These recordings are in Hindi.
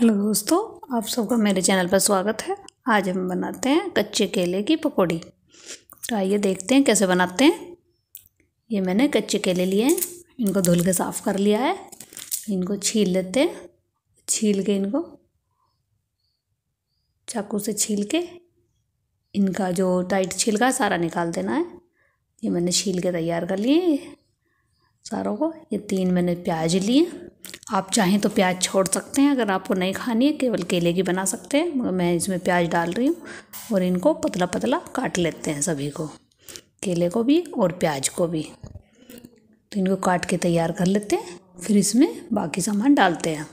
हेलो दोस्तों आप सबका मेरे चैनल पर स्वागत है आज हम बनाते हैं कच्चे केले की पकौड़ी तो आइए देखते हैं कैसे बनाते हैं ये मैंने कच्चे केले लिए हैं इनको धुल के साफ़ कर लिया है इनको छील लेते हैं छील के इनको चाकू से छील के इनका जो टाइट छिलका सारा निकाल देना है ये मैंने छील के तैयार कर लिए सारों को ये तीन मैंने प्याज लिए आप चाहें तो प्याज छोड़ सकते हैं अगर आपको नहीं खानी है केवल केले की बना सकते हैं मगर मैं इसमें प्याज डाल रही हूँ और इनको पतला पतला काट लेते हैं सभी को केले को भी और प्याज को भी तो इनको काट के तैयार कर लेते हैं फिर इसमें बाकी सामान डालते हैं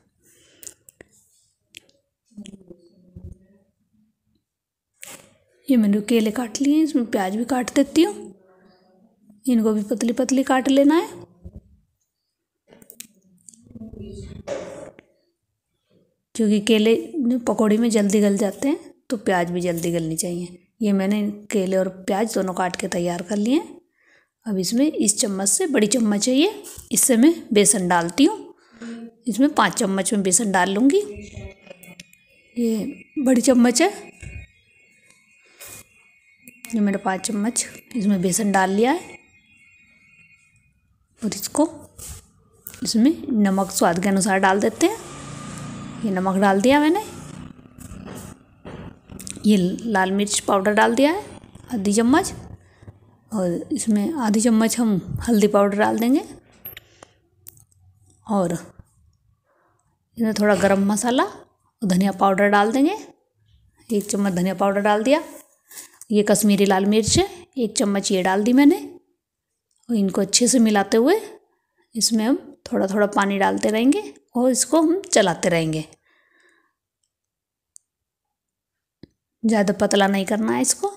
ये मैंने केले काट लिए इसमें प्याज भी काट देती हूँ इनको भी पतली पतली काट लेना है क्योंकि केले पकौड़ी में जल्दी गल जाते हैं तो प्याज भी जल्दी गलनी चाहिए ये मैंने केले और प्याज दोनों काट के तैयार कर लिए अब इसमें इस चम्मच से बड़ी चम्मच है ये इससे मैं बेसन डालती हूँ इसमें पाँच चम्मच में बेसन डाल लूँगी ये बड़ी चम्मच है ये मैंने पाँच चम्मच इसमें बेसन डाल लिया है और इसको इसमें नमक स्वाद के अनुसार डाल देते हैं ये नमक डाल दिया मैंने ये लाल मिर्च पाउडर डाल दिया है आधी चम्मच और इसमें आधी चम्मच हम हल्दी पाउडर डाल देंगे और इसमें थोड़ा गरम मसाला और धनिया पाउडर डाल देंगे एक चम्मच धनिया पाउडर डाल दिया ये कश्मीरी लाल मिर्च है एक चम्मच ये डाल दी मैंने और इनको अच्छे से मिलाते हुए इसमें हम थोड़ा थोड़ा पानी डालते रहेंगे और इसको हम चलाते रहेंगे ज़्यादा पतला नहीं करना है इसको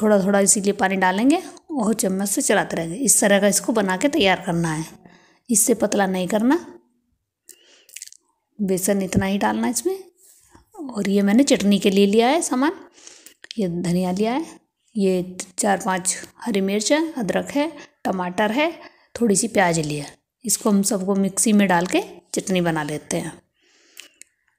थोड़ा थोड़ा इसीलिए पानी डालेंगे और चम्मच से चलाते रहेंगे इस तरह का इसको बना के तैयार करना है इससे पतला नहीं करना बेसन इतना ही डालना इसमें और ये मैंने चटनी के लिए लिया है सामान ये धनिया लिया है ये चार पांच हरी मिर्च है अदरक है टमाटर है थोड़ी सी प्याज लिया इसको हम सबको मिक्सी में डाल के चटनी बना लेते हैं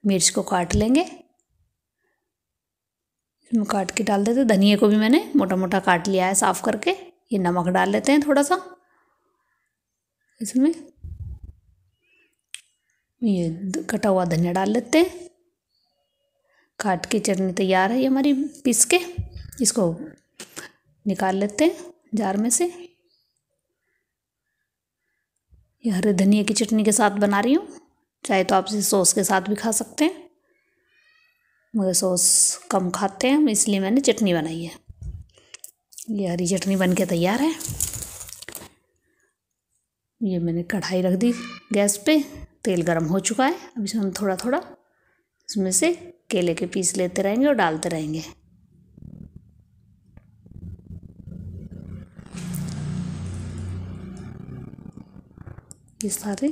मिर्च को काट लेंगे इसमें काट के डाल देते धनिया को भी मैंने मोटा मोटा काट लिया है साफ़ करके ये नमक डाल लेते हैं थोड़ा सा इसमें ये कटा हुआ धनिया डाल लेते हैं काट के चटनी तैयार है ये हमारी पीस के इसको निकाल लेते हैं जार में से ये हरे धनिया की चटनी के साथ बना रही हूँ चाहे तो आप इसे सॉस के साथ भी खा सकते हैं मगर सॉस कम खाते हैं इसलिए मैंने चटनी बनाई है ये हरी चटनी बन के तैयार है ये मैंने कढ़ाई रख दी गैस पे तेल गर्म हो चुका है अब इसमें हम थोड़ा थोड़ा इसमें से केले के पीस लेते रहेंगे और डालते रहेंगे ये सारे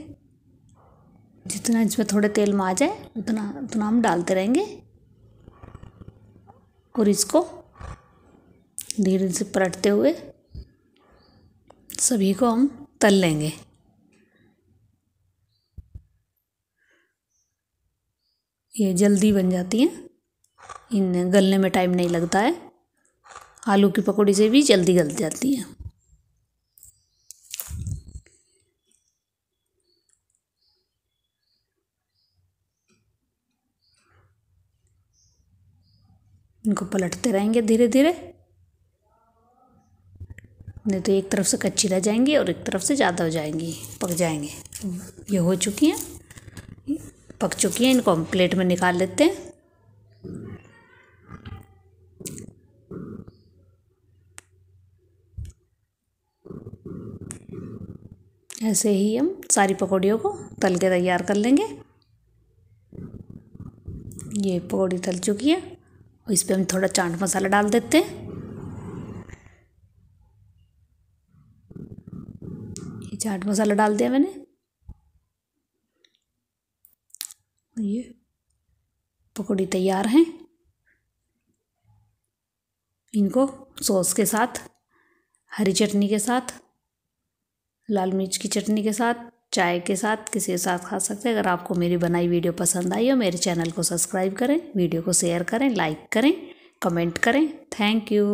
जितना इसमें थोड़े तेल में आ जाए उतना उतना हम डालते रहेंगे और इसको धीरे से पलटते हुए सभी को हम तल लेंगे ये जल्दी बन जाती हैं इन गलने में टाइम नहीं लगता है आलू की पकौड़ी से भी जल्दी गल जाती हैं इनको पलटते रहेंगे धीरे धीरे नहीं तो एक तरफ से कच्ची रह जाएंगी और एक तरफ से ज़्यादा हो जाएंगी पक जाएंगे ये हो चुकी हैं पक चुकी हैं इनको हम प्लेट में निकाल लेते हैं ऐसे ही हम सारी पकौड़ियों को तल के तैयार कर लेंगे ये पकौड़ी तल चुकी है इस पर हम थोड़ा चाट मसाला डाल देते हैं ये चाट मसाला डाल दिया मैंने ये पकौड़ी तैयार हैं इनको सॉस के साथ हरी चटनी के साथ लाल मिर्च की चटनी के साथ चाय के साथ किसी के साथ खा सकते हैं अगर आपको मेरी बनाई वीडियो पसंद आई हो मेरे चैनल को सब्सक्राइब करें वीडियो को शेयर करें लाइक करें कमेंट करें थैंक यू